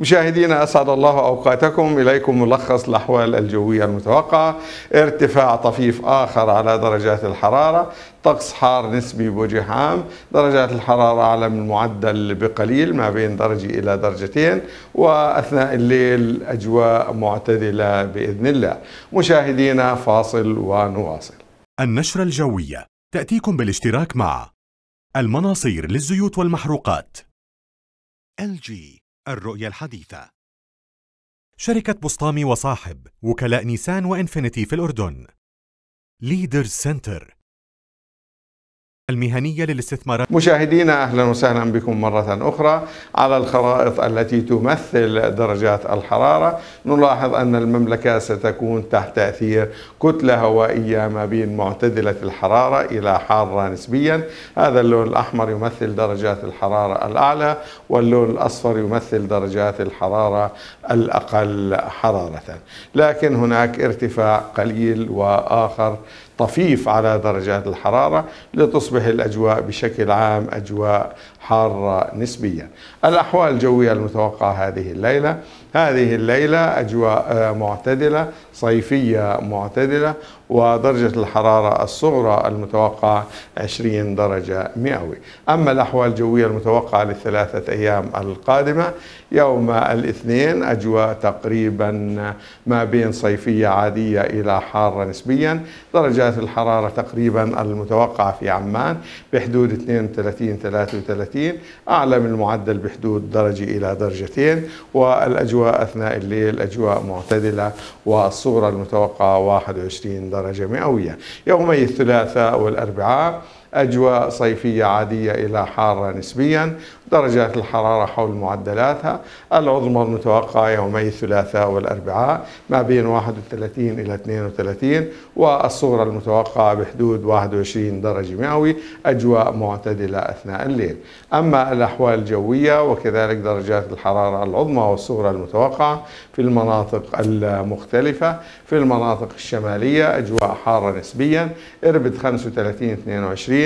مشاهدينا اسعد الله اوقاتكم اليكم ملخص الاحوال الجويه المتوقعه ارتفاع طفيف اخر على درجات الحراره طقس حار نسبي بوجه عام درجات الحرارة أعلى من المعدل بقليل ما بين درجة إلى درجتين وأثناء الليل أجواء معتدلة بإذن الله مشاهدينا فاصل ونواصل النشرة الجوية تأتيكم بالاشتراك مع المناصير للزيوت والمحروقات LG الرؤية الحديثة شركة بسطامي وصاحب وكلاء نيسان وإنفينيتي في الأردن ليدرز سنتر المهنية للاستثمارات مشاهدينا أهلا وسهلا بكم مرة أخرى على الخرائط التي تمثل درجات الحرارة نلاحظ أن المملكة ستكون تحت تأثير كتلة هوائية ما بين معتدلة الحرارة إلى حارة نسبيا هذا اللون الأحمر يمثل درجات الحرارة الأعلى واللون الأصفر يمثل درجات الحرارة الأقل حرارة لكن هناك ارتفاع قليل وآخر طفيف على درجات الحرارة لتصبح تصبح الأجواء بشكل عام أجواء حارة نسبيا الأحوال الجوية المتوقعة هذه الليلة هذه الليلة أجواء معتدلة صيفية معتدلة ودرجة الحرارة الصغرى المتوقعة 20 درجة مئوي أما الأحوال الجوية المتوقعة للثلاثة أيام القادمة يوم الاثنين أجواء تقريبا ما بين صيفية عادية إلى حارة نسبيا درجات الحرارة تقريبا المتوقعة في عمان بحدود 32 33 أعلى من المعدل بحدود درجة إلى درجتين والأجواء أثناء الليل أجواء معتدلة والصورة المتوقعة 21 درجة مئوية يومي الثلاثاء والأربعاء أجواء صيفية عادية إلى حارة نسبيا درجات الحرارة حول معدلاتها العظمى المتوقعة يومي الثلاثاء والأربعاء ما بين 31 إلى 32 والصورة المتوقعة بحدود 21 درجة مئوي أجواء معتدلة أثناء الليل أما الأحوال الجوية وكذلك درجات الحرارة العظمى والصورة المتوقعة في المناطق المختلفة في المناطق الشمالية أجواء حارة نسبيا إربد 35 22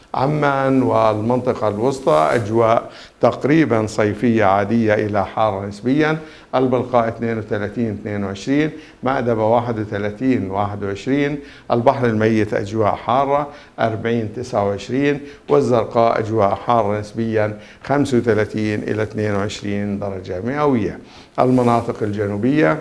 عمان والمنطقة الوسطى أجواء تقريبا صيفية عادية إلى حارة نسبيا البلقاء 32 22 مأدبة 31 21 البحر الميت أجواء حارة 40 29 والزرقاء أجواء حارة نسبيا 35 إلى 22 درجة مئوية المناطق الجنوبية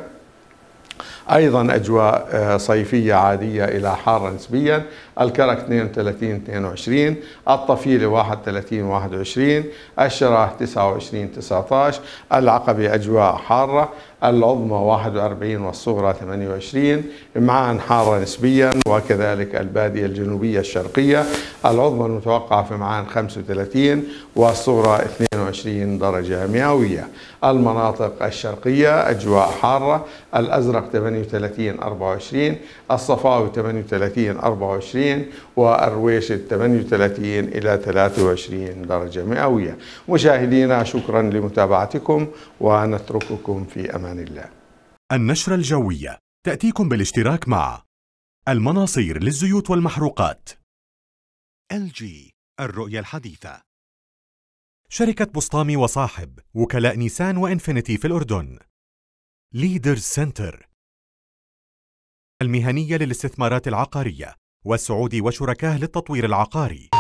ايضا اجواء آه، صيفيه عاديه الى حاره نسبيا الكرك 32 22 الطفيله 31 21 الشراه 29 19 العقبه اجواء حاره العظمى 41 والصغرى 28 مع حارة نسبيا وكذلك البادية الجنوبية الشرقية العظمى المتوقعة في معان 35 والصغرى 22 درجة مئوية المناطق الشرقية أجواء حارة الأزرق 38 24 الصفاوي 38 24 والرويشد 38 إلى 23 درجة مئوية مشاهدينا شكرا لمتابعتكم ونترككم في أمان أمان الله النشرة الجوية تأتيكم بالاشتراك مع المناصير للزيوت والمحروقات LG الرؤية الحديثة شركة بسطامي وصاحب وكلاء نيسان وإنفينيتي في الأردن ليدرز سنتر المهنية للاستثمارات العقارية والسعودي وشركاه للتطوير العقاري